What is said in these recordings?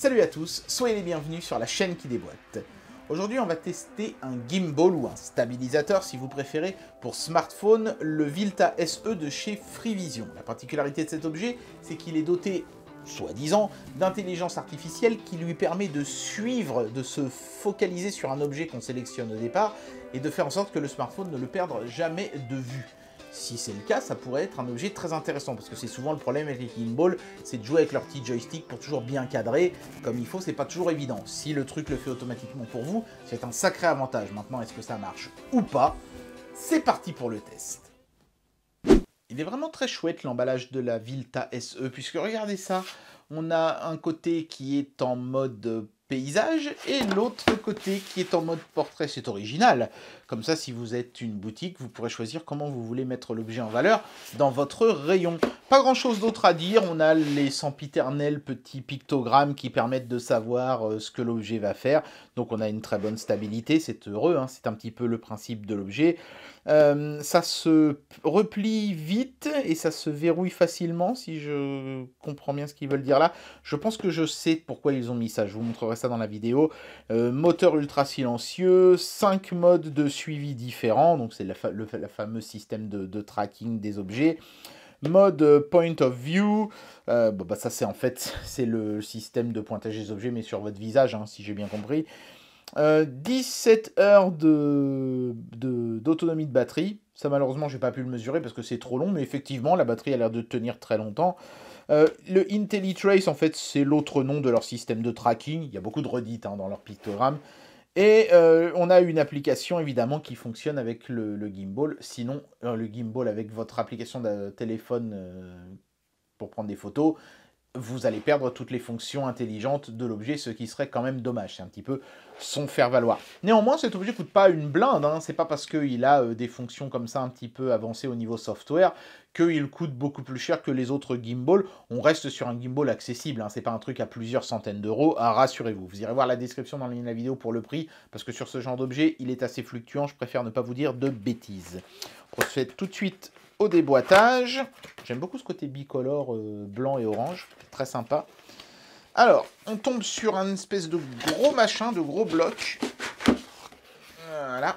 Salut à tous, soyez les bienvenus sur la chaîne qui déboîte. Aujourd'hui on va tester un gimbal ou un stabilisateur si vous préférez pour smartphone, le Vilta SE de chez Freevision. La particularité de cet objet c'est qu'il est doté soi-disant, d'intelligence artificielle qui lui permet de suivre, de se focaliser sur un objet qu'on sélectionne au départ et de faire en sorte que le smartphone ne le perde jamais de vue. Si c'est le cas, ça pourrait être un objet très intéressant, parce que c'est souvent le problème avec les kinball c'est de jouer avec leur petit joystick pour toujours bien cadrer, comme il faut, c'est pas toujours évident. Si le truc le fait automatiquement pour vous, c'est un sacré avantage. Maintenant, est-ce que ça marche ou pas C'est parti pour le test il est vraiment très chouette l'emballage de la Vilta SE, puisque regardez ça, on a un côté qui est en mode paysage et l'autre côté qui est en mode portrait, c'est original. Comme ça, si vous êtes une boutique, vous pourrez choisir comment vous voulez mettre l'objet en valeur dans votre rayon. Pas grand-chose d'autre à dire. On a les sempiternels petits pictogrammes qui permettent de savoir euh, ce que l'objet va faire. Donc on a une très bonne stabilité, c'est heureux. Hein. c'est un petit peu le principe de l'objet. Euh, ça se replie vite et ça se verrouille facilement, si je comprends bien ce qu'ils veulent dire là. Je pense que je sais pourquoi ils ont mis ça. Je vous montrerai ça dans la vidéo. Euh, moteur ultra silencieux, 5 modes de suivi différent, donc c'est le, fameux système de, tracking des objets. Mode euh, point of view, euh, bah, ça c'est en fait c'est le système de pointage des objets mais sur votre visage hein, si j'ai bien compris. 17 euh, heures d'autonomie de, d'autonomie de batterie, ça malheureusement j'ai pas pu le mesurer parce que c'est trop long mais effectivement la batterie a l'air de tenir très longtemps. Euh, le IntelliTrace, en fait, c'est l'autre nom de leur système de tracking. Il y a beaucoup de redites hein, dans leur pictogramme. Et euh, on a une application évidemment qui fonctionne avec le, gimbal, sinon euh, le gimbal avec votre application de téléphone euh, pour prendre des photos, vous allez perdre toutes les fonctions intelligentes de l'objet, ce qui serait quand même dommage. C'est un petit peu son faire-valoir. Néanmoins, cet objet coûte pas une blinde. Hein. C'est pas parce qu'il a euh, des fonctions comme ça un petit peu avancées au niveau software qu'il coûte beaucoup plus cher que les autres gimbals. On reste sur un gimbal accessible. Hein. C'est pas un truc à plusieurs centaines d'euros. Hein, rassurez-vous. Vous irez voir la description dans le lien de la vidéo pour le prix, parce que sur ce genre d'objet, il est assez fluctuant. Je préfère ne pas vous dire de bêtises. On procède tout de suite au déboîtage. J'aime beaucoup ce côté bicolore euh, blanc et orange, très sympa. Alors, on tombe sur un espèce de gros machin, de gros bloc. Voilà.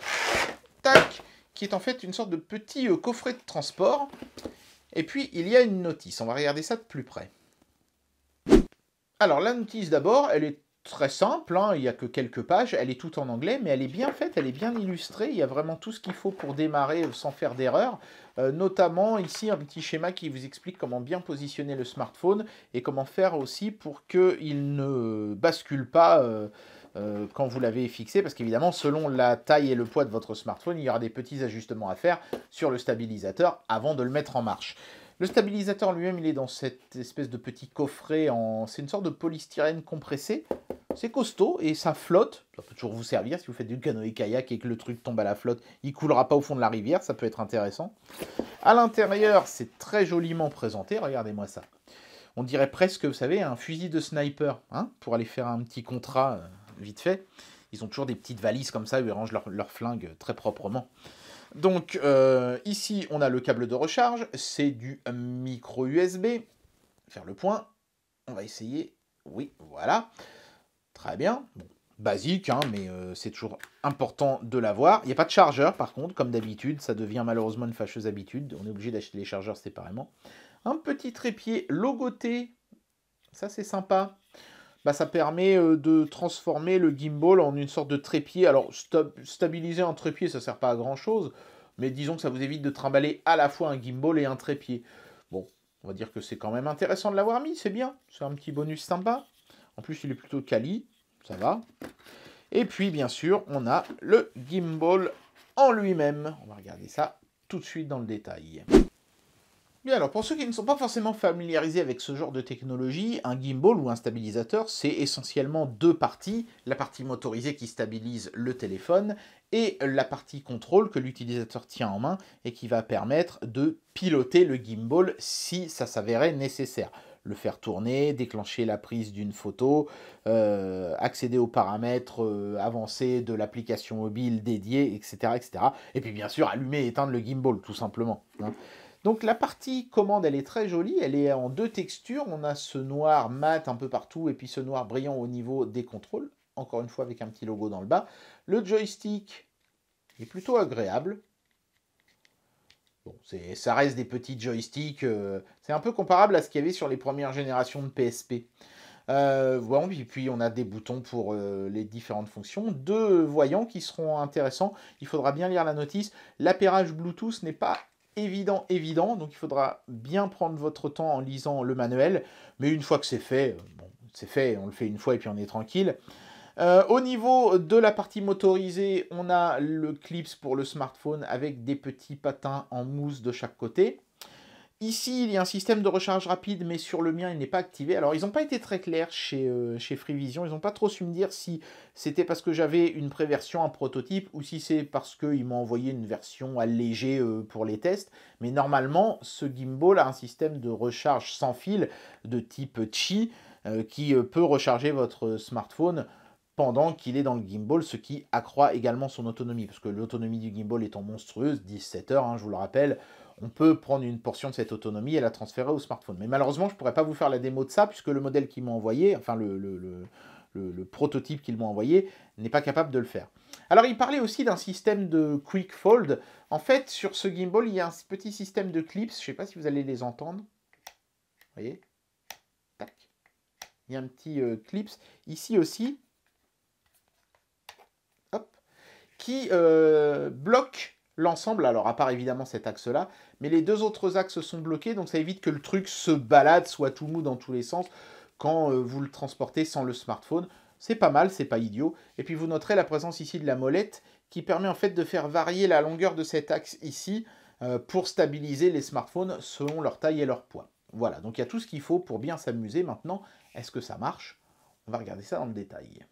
Tac Qui est en fait une sorte de petit euh, coffret de transport. Et puis, il y a une notice. On va regarder ça de plus près. Alors, la notice d'abord, elle est très simple, hein. il n'y a que quelques pages, elle est toute en anglais, mais elle est bien faite, elle est bien illustrée, il y a vraiment tout ce qu'il faut pour démarrer euh, sans faire d'erreur, euh, notamment ici un petit schéma qui vous explique comment bien positionner le smartphone et comment faire aussi pour qu'il ne bascule pas euh, quand vous l'avez fixé, parce qu'évidemment selon la taille et le poids de votre smartphone, il y aura des petits ajustements à faire sur le stabilisateur avant de le mettre en marche. Le stabilisateur lui-même, il est dans cette espèce de petit coffret en... C'est une sorte de polystyrène compressé. C'est costaud et ça flotte. Ça peut toujours vous servir si vous faites du canoë-kayak et que le truc tombe à la flotte. Il coulera pas au fond de la rivière, ça peut être intéressant. À l'intérieur, c'est très joliment présenté. Regardez-moi ça. On dirait presque, vous savez, un fusil de sniper, hein, pour aller faire un petit contrat euh, vite fait. Ils ont toujours des petites valises comme ça où ils rangent leurs leur flingues euh, très proprement. Donc euh, ici, on a le câble de recharge, c'est du micro USB. Faire le point, on va essayer. Oui, voilà. Très bien. basique, hein, mais euh, c'est toujours important de l'avoir. Il n'y a pas de chargeur, par contre, comme d'habitude. Ça devient malheureusement une fâcheuse habitude. On est obligé d'acheter les chargeurs séparément. Un petit trépied logoté. Ça, c'est sympa. Bah, ça permet euh, de transformer le gimbal en une sorte de trépied. Alors, stabiliser un trépied, ça sert pas à grand chose, mais disons que ça vous évite de trimballer à la fois un gimbal et un trépied. Bon, on va dire que c'est quand même intéressant de l'avoir mis, c'est bien, c'est un petit bonus sympa. En plus, il est plutôt quali, ça va. Et puis, bien sûr, on a le gimbal en lui-même. On va regarder ça tout de suite dans le détail alors, pour ceux qui ne sont pas forcément familiarisés avec ce genre de technologie, un gimbal ou un stabilisateur, c'est essentiellement deux parties. La partie motorisée qui stabilise le téléphone et la partie contrôle que l'utilisateur tient en main et qui va permettre de piloter le gimbal si ça s'avérait nécessaire le faire tourner, déclencher la prise d'une photo, euh, accéder aux paramètres euh, avancés de l'application mobile dédiée, etc., etc. Et puis bien sûr, allumer et éteindre le gimbal, tout simplement. Hein. Donc la partie commande, elle est très jolie, elle est en deux textures. On a ce noir mat un peu partout et puis ce noir brillant au niveau des contrôles, encore une fois avec un petit logo dans le bas. Le joystick est plutôt agréable. Bon, ça reste des petits joysticks, euh, c'est un peu comparable à ce qu'il y avait sur les premières générations de PSP. Euh, et puis on a des boutons pour euh, les différentes fonctions. Deux voyants qui seront intéressants. Il faudra bien lire la notice. L'appairage Bluetooth n'est pas évident, évident, donc il faudra bien prendre votre temps en lisant le manuel, mais une fois que c'est fait, euh, c'est fait, on le fait une fois et puis on est tranquille. Euh, au niveau de la partie motorisée, on a le clips pour le smartphone avec des petits patins en mousse de chaque côté. Ici, il y a un système de recharge rapide, mais sur le mien, il n'est pas activé. Alors, ils n'ont pas été très clairs chez, euh, chez Freevision. Ils n'ont pas trop su me dire si c'était parce que j'avais une préversion, un prototype, ou si c'est parce qu'ils m'ont envoyé une version allégée euh, pour les tests. Mais normalement, ce gimbal a un système de recharge sans fil de type Qi euh, qui peut recharger votre smartphone pendant qu'il est dans le gimbal, ce qui accroît également son autonomie, parce que l'autonomie du gimbal étant monstrueuse, 17 heures, hein, je vous le rappelle, on peut prendre une portion de cette autonomie et la transférer au smartphone. Mais malheureusement, je ne pourrais pas vous faire la démo de ça, puisque le modèle qu'ils m'ont envoyé, enfin le, prototype qu'ils m'ont envoyé n'est pas capable de le faire. Alors il parlait aussi d'un système de quick fold. En fait, sur ce gimbal, il y a un petit système de clips. Je ne sais pas si vous allez les entendre. Vous voyez Tac. Il y a un petit euh, clips ici aussi. Hop. Qui euh, bloque l'ensemble. Alors à part évidemment cet axe-là, mais les deux autres axes sont bloqués, donc ça évite que le truc se balade, soit tout mou dans tous les sens quand euh, vous le transportez sans le smartphone. C'est pas mal, c'est pas idiot. Et puis vous noterez la présence ici de la molette qui permet en fait de faire varier la longueur de cet axe ici euh, pour stabiliser les smartphones selon leur taille et leur poids. Voilà, donc il y a tout ce qu'il faut pour bien s'amuser. Maintenant, est-ce que ça marche On va regarder ça dans le détail.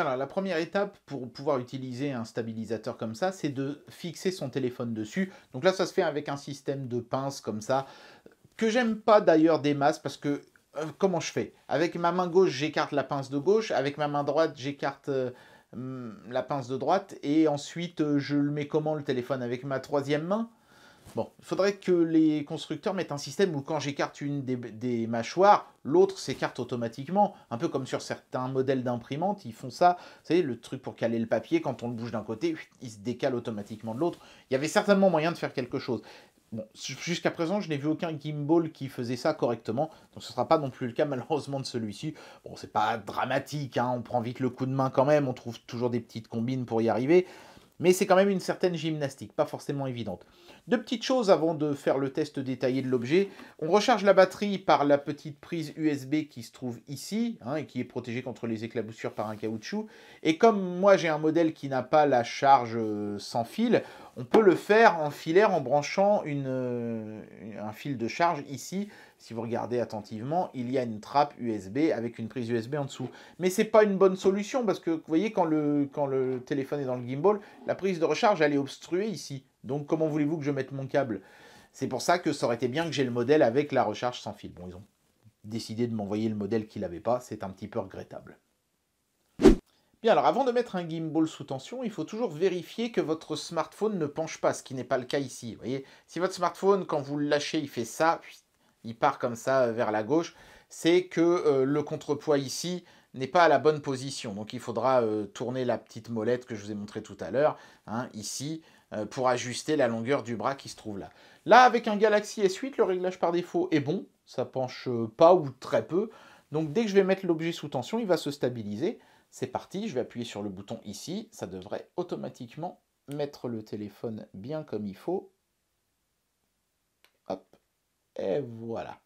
Alors, la première étape pour pouvoir utiliser un stabilisateur comme ça, c'est de fixer son téléphone dessus. Donc là, ça se fait avec un système de pinces comme ça, que j'aime pas d'ailleurs des masses parce que euh, comment je fais Avec ma main gauche, j'écarte la pince de gauche, avec ma main droite, j'écarte euh, hmm, la pince de droite, et ensuite, euh, je le mets comment le téléphone Avec ma troisième main Bon, il faudrait que les constructeurs mettent un système où quand j'écarte une des, mâchoires, l'autre s'écarte automatiquement, un peu comme sur certains modèles d'imprimantes, ils font ça, vous savez, le truc pour caler le papier, quand on le bouge d'un côté, il se décale automatiquement de l'autre. Il y avait certainement moyen de faire quelque chose. Bon, jusqu'à présent, je n'ai vu aucun gimbal qui faisait ça correctement, donc ce ne sera pas non plus le cas malheureusement de celui-ci. Bon, c'est pas dramatique, hein. on prend vite le coup de main quand même, on trouve toujours des petites combines pour y arriver, mais c'est quand même une certaine gymnastique, pas forcément évidente. Deux petites choses avant de faire le test détaillé de l'objet. On recharge la batterie par la petite prise USB qui se trouve ici, hein, et qui est protégée contre les éclaboussures par un caoutchouc. Et comme moi j'ai un modèle qui n'a pas la charge euh, sans fil, on peut le faire en filaire en branchant euh, un fil de charge ici. Si vous regardez attentivement, il y a une trappe USB avec une prise USB en dessous. Mais ce n'est pas une bonne solution parce que vous voyez quand le, téléphone est dans le gimbal, la prise de recharge elle est obstruée ici. Donc comment voulez-vous que je mette mon câble C'est pour ça que ça aurait été bien que j'ai le modèle avec la recharge sans fil. Bon, ils ont décidé de m'envoyer le modèle qu'il n'avait pas, c'est un petit peu regrettable alors avant de mettre un gimbal sous tension, il faut toujours vérifier que votre smartphone ne penche pas, ce qui n'est pas le cas ici. voyez, si votre smartphone, quand vous le lâchez, il fait ça, il part comme ça euh, vers la gauche, c'est que euh, le contrepoids ici n'est pas à la bonne position. Donc il faudra euh, tourner la petite molette que je vous ai montrée tout à l'heure, hein, ici, pour ajuster la longueur du bras qui se trouve là. Là, avec un Galaxy S8, le réglage par défaut est bon, ça penche pas ou très peu. Donc dès que je vais mettre l'objet sous tension, il va se stabiliser. C'est parti, je vais appuyer sur le bouton ici, ça devrait automatiquement mettre le téléphone bien comme il faut. Hop, et voilà.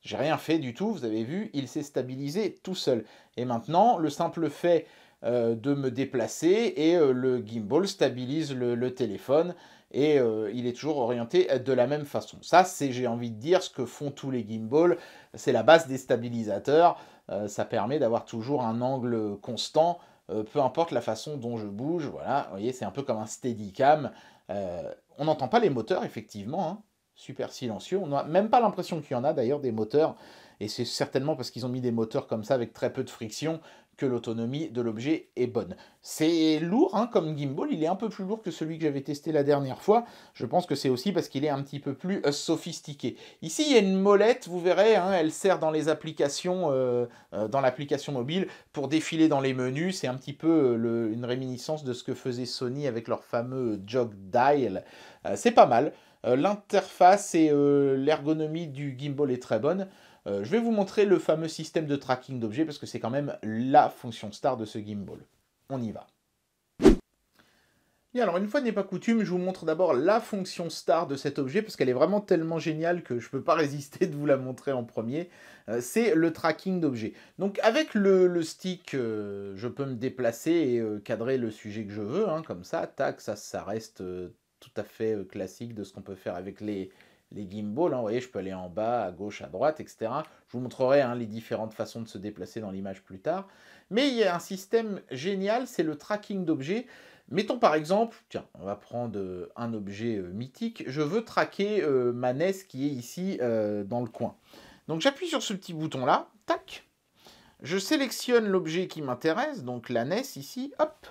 J'ai rien fait du tout, vous avez vu, il s'est stabilisé tout seul. Et maintenant, le simple fait euh, de me déplacer et euh, le gimbal stabilise le, téléphone et euh, il est toujours orienté de la même façon. Ça, c'est, j'ai envie de dire, ce que font tous les gimbals, c'est la base des stabilisateurs. Euh, ça permet d'avoir toujours un angle constant, euh, peu importe la façon dont je bouge. Voilà, vous voyez, c'est un peu comme un steadicam. Euh, on n'entend pas les moteurs, effectivement, hein. super silencieux. On n'a même pas l'impression qu'il y en a d'ailleurs des moteurs et c'est certainement parce qu'ils ont mis des moteurs comme ça avec très peu de friction l'autonomie de l'objet est bonne. C'est lourd hein, comme gimbal, il est un peu plus lourd que celui que j'avais testé la dernière fois. Je pense que c'est aussi parce qu'il est un petit peu plus euh, sophistiqué. Ici, il y a une molette, vous verrez, hein, elle sert dans les applications, euh, euh, dans l'application mobile, pour défiler dans les menus. C'est un petit peu une réminiscence de ce que faisait Sony avec leur fameux jog dial. c'est pas mal. L'interface et l'ergonomie du gimbal est très bonne. Euh, je vais vous montrer le fameux système de tracking d'objets parce que c'est quand même la fonction star de ce gimbal. On y va. Et alors une fois n'est pas coutume, je vous montre d'abord la fonction star de cet objet parce qu'elle est vraiment tellement géniale que je ne peux pas résister de vous la montrer en premier. Euh, c'est le tracking d'objets. Donc avec le, stick, euh, je peux me déplacer et cadrer le sujet que je veux, hein, comme ça, tac, ça, ça reste tout à fait classique de ce qu'on peut faire avec les, les gimbals. Hein, vous voyez, je peux aller en bas, à gauche, à droite, etc. Je vous montrerai hein, les différentes façons de se déplacer dans l'image plus tard. Mais il y a un système génial, c'est le tracking d'objets. Mettons par exemple, tiens, on va prendre euh, un objet euh, mythique. Je veux traquer euh, ma NES qui est ici dans le coin. Donc j'appuie sur ce petit bouton là, tac. Je sélectionne l'objet qui m'intéresse, donc la NES ici, hop.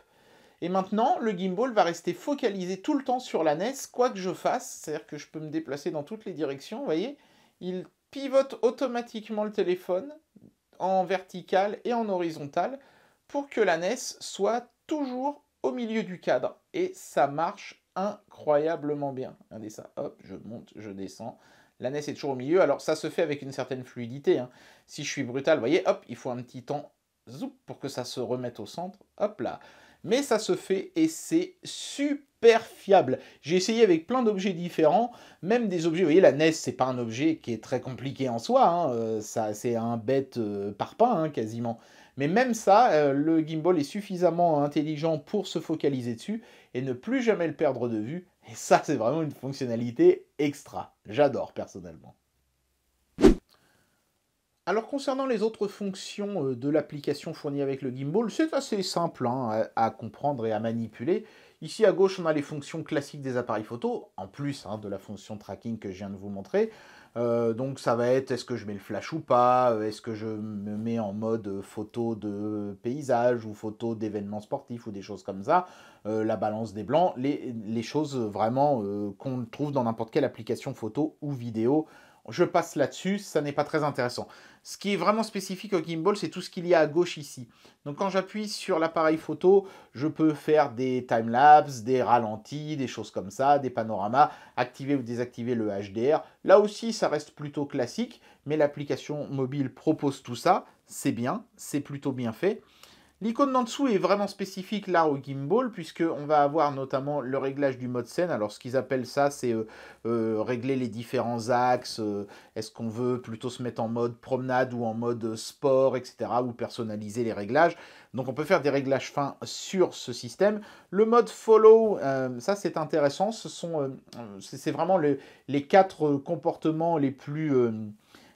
Et maintenant, le gimbal va rester focalisé tout le temps sur la NES, quoi que je fasse, c'est-à-dire que je peux me déplacer dans toutes les directions, vous voyez, il pivote automatiquement le téléphone en vertical et en horizontal pour que la NES soit toujours au milieu du cadre. Et ça marche incroyablement bien. Regardez ça, hop, je monte, je descends. La NES est toujours au milieu, alors ça se fait avec une certaine fluidité. Hein. Si je suis brutal, vous voyez, hop, il faut un petit temps, pour que ça se remette au centre. Hop là mais ça se fait et c'est super fiable. J'ai essayé avec plein d'objets différents, même des objets, vous voyez la NES c'est pas un objet qui est très compliqué en soi, hein, euh, ça c'est un bête euh, par pain hein, quasiment. Mais même ça, euh, le gimbal est suffisamment intelligent pour se focaliser dessus et ne plus jamais le perdre de vue. Et ça, c'est vraiment une fonctionnalité extra. J'adore personnellement. Alors concernant les autres fonctions euh, de l'application fournie avec le gimbal, c'est assez simple hein, à comprendre et à manipuler. Ici à gauche, on a les fonctions classiques des appareils photo, en plus hein, de la fonction tracking que je viens de vous montrer. Euh, donc ça va être est-ce que je mets le flash ou pas, euh, est-ce que je me mets en mode photo de paysage ou photo d'événements sportifs ou des choses comme ça, la balance des blancs, les, choses vraiment qu'on trouve dans n'importe quelle application photo ou vidéo je passe là-dessus, ça n'est pas très intéressant. Ce qui est vraiment spécifique au gimbal, c'est tout ce qu'il y a à gauche ici. Donc quand j'appuie sur l'appareil photo, je peux faire des timelapses, des ralentis, des choses comme ça, des panoramas, activer ou désactiver le HDR. Là aussi, ça reste plutôt classique, mais l'application mobile propose tout ça. C'est bien, c'est plutôt bien fait. L'icône en dessous est vraiment spécifique là au gimbal, puisqu'on va avoir notamment le réglage du mode scène. Alors ce qu'ils appellent ça, c'est euh, euh, régler les différents axes. Euh, est-ce qu'on veut plutôt se mettre en mode promenade ou en mode sport, etc. Ou personnaliser les réglages. Donc on peut faire des réglages fins sur ce système. Le mode follow, ça c'est intéressant. Ce sont, c'est vraiment les quatre comportements les plus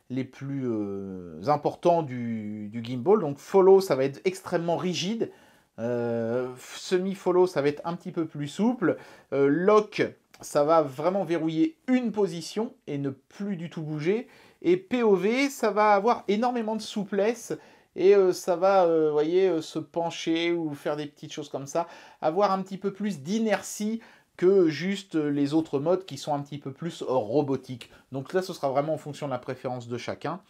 les plus euh, importants du, gimbal. Donc follow, ça va être extrêmement rigide. Euh, semi-follow, ça va être un petit peu plus souple. Euh, lock, ça va vraiment verrouiller une position et ne plus du tout bouger. Et POV, ça va avoir énormément de souplesse et ça va, voyez, se pencher ou faire des petites choses comme ça. Avoir un petit peu plus d'inertie que juste les autres modes qui sont un petit peu plus robotiques. Donc là, ce sera vraiment en fonction de la préférence de chacun.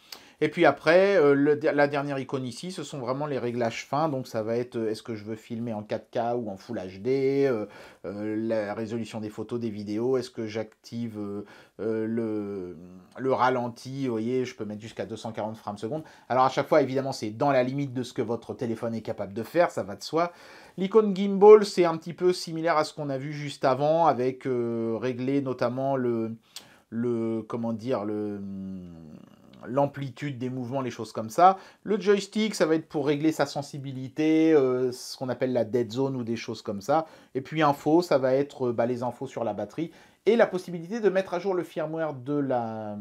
Et puis après, euh, la dernière icône ici, ce sont vraiment les réglages fins. Donc ça va être, euh, est-ce que je veux filmer en 4K ou en Full HD euh, La résolution des photos, des vidéos. Est-ce que j'active le, le, ralenti Vous voyez, je peux mettre jusqu'à 240 frames secondes. Alors à chaque fois, évidemment, c'est dans la limite de ce que votre téléphone est capable de faire, ça va de soi. L'icône gimbal, c'est un petit peu similaire à ce qu'on a vu juste avant, avec euh, régler notamment le, le comment dire mm, l'amplitude des mouvements, les choses comme ça. Le joystick, ça va être pour régler sa sensibilité, euh, ce qu'on appelle la dead zone ou des choses comme ça. Et puis info, ça va être euh, bah, les infos sur la batterie et la possibilité de mettre à jour le firmware de la,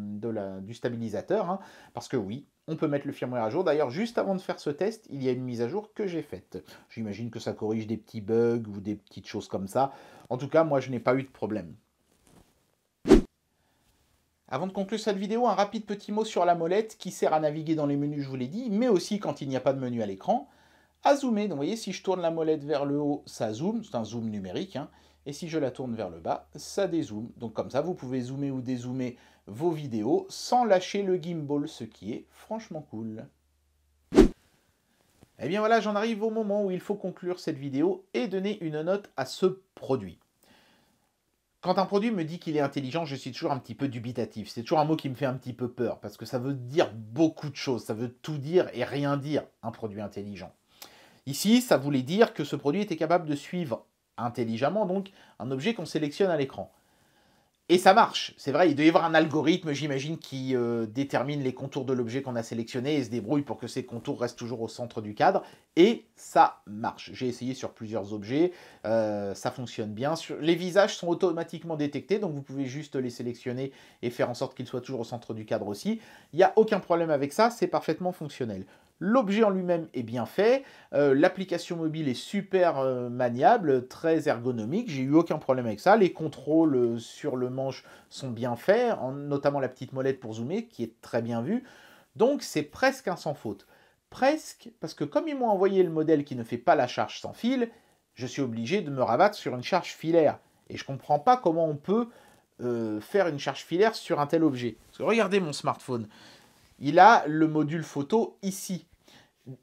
du stabilisateur. Hein. parce que oui, on peut mettre le firmware à jour. D'ailleurs, juste avant de faire ce test, il y a une mise à jour que j'ai faite. J'imagine que ça corrige des petits bugs ou des petites choses comme ça. En tout cas, moi, je n'ai pas eu de problème. Avant de conclure cette vidéo, un rapide petit mot sur la molette qui sert à naviguer dans les menus, je vous l'ai dit, mais aussi quand il n'y a pas de menu à l'écran zoomer. Donc vous voyez, si je tourne la molette vers le haut, ça zoome, c'est un zoom numérique. Hein. Et si je la tourne vers le bas, ça dézoome. Donc comme ça, vous pouvez zoomer ou dézoomer vos vidéos sans lâcher le gimbal, ce qui est franchement cool. Et eh bien voilà, j'en arrive au moment où il faut conclure cette vidéo et donner une note à ce produit. Quand un produit me dit qu'il est intelligent, je suis toujours un petit peu dubitatif. C'est toujours un mot qui me fait un petit peu peur, parce que ça veut dire beaucoup de choses, ça veut tout dire et rien dire, un produit intelligent. Ici, ça voulait dire que ce produit était capable de suivre intelligemment donc un objet qu'on sélectionne à l'écran. Et ça marche, c'est vrai, il doit y avoir un algorithme, j'imagine, qui euh, détermine les contours de l'objet qu'on a sélectionné et se débrouille pour que ces contours restent toujours au centre du cadre. Et ça marche. J'ai essayé sur plusieurs objets, euh, ça fonctionne bien. Les visages sont automatiquement détectés, donc vous pouvez juste les sélectionner et faire en sorte qu'ils soient toujours au centre du cadre aussi. Il n'y a aucun problème avec ça, c'est parfaitement fonctionnel. L'objet en lui-même est bien fait, euh, l'application mobile est super euh, maniable, très ergonomique, j'ai eu aucun problème avec ça. Les contrôles euh, sur le manche sont bien faits, notamment la petite molette pour zoomer qui est très bien vue. Donc c'est presque un sans faute. Presque, parce que comme ils m'ont envoyé le modèle qui ne fait pas la charge sans fil, je suis obligé de me rabattre sur une charge filaire. Et je ne comprends pas comment on peut faire une charge filaire sur un tel objet. regardez mon smartphone il a le module photo ici.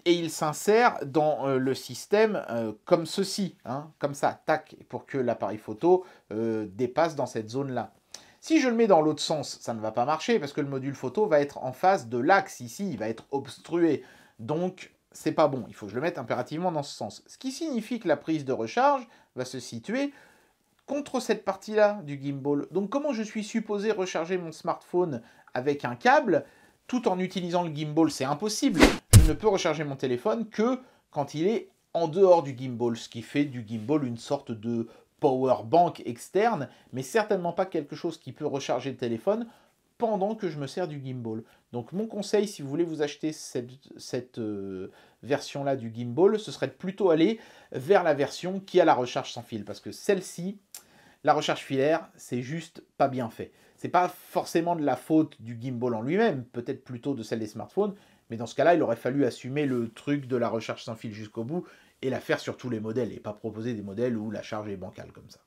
Et il s'insère dans euh, le système euh, comme ceci, hein, comme ça, tac, pour que l'appareil photo euh, dépasse dans cette zone-là. Si je le mets dans l'autre sens, ça ne va pas marcher parce que le module photo va être en face de l'axe ici, il va être obstrué. Donc, c'est pas bon, il faut que je le mette impérativement dans ce sens. Ce qui signifie que la prise de recharge va se situer contre cette partie-là du gimbal. Donc comment je suis supposé recharger mon smartphone avec un câble tout en utilisant le gimbal, c'est impossible. Je ne peux recharger mon téléphone que quand il est en dehors du gimbal, ce qui fait du gimbal une sorte de power bank externe, mais certainement pas quelque chose qui peut recharger le téléphone pendant que je me sers du gimbal. Donc mon conseil, si vous voulez vous acheter cette, euh, version-là du gimbal, ce serait de plutôt aller vers la version qui a la recharge sans fil, parce que celle-ci, la recherche filaire, c'est juste pas bien fait. C'est pas forcément de la faute du gimbal en lui-même, peut-être plutôt de celle des smartphones, mais dans ce cas-là, il aurait fallu assumer le truc de la recherche sans fil jusqu'au bout et la faire sur tous les modèles et pas proposer des modèles où la charge est bancale comme ça.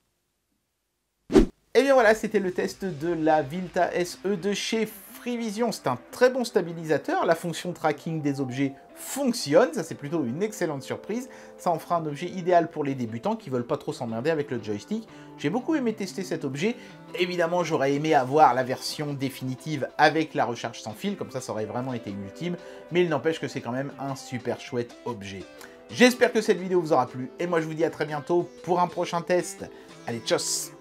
Et eh bien voilà, c'était le test de la Vilta SE de chez Freevision. C'est un très bon stabilisateur. La fonction tracking des objets fonctionne, ça c'est plutôt une excellente surprise, ça en fera un objet idéal pour les débutants qui veulent pas trop s'emmerder avec le joystick, j'ai beaucoup aimé tester cet objet, évidemment j'aurais aimé avoir la version définitive avec la recharge sans fil, comme ça ça aurait vraiment été ultime, mais il n'empêche que c'est quand même un super chouette objet. J'espère que cette vidéo vous aura plu, et moi je vous dis à très bientôt pour un prochain test, allez tchuss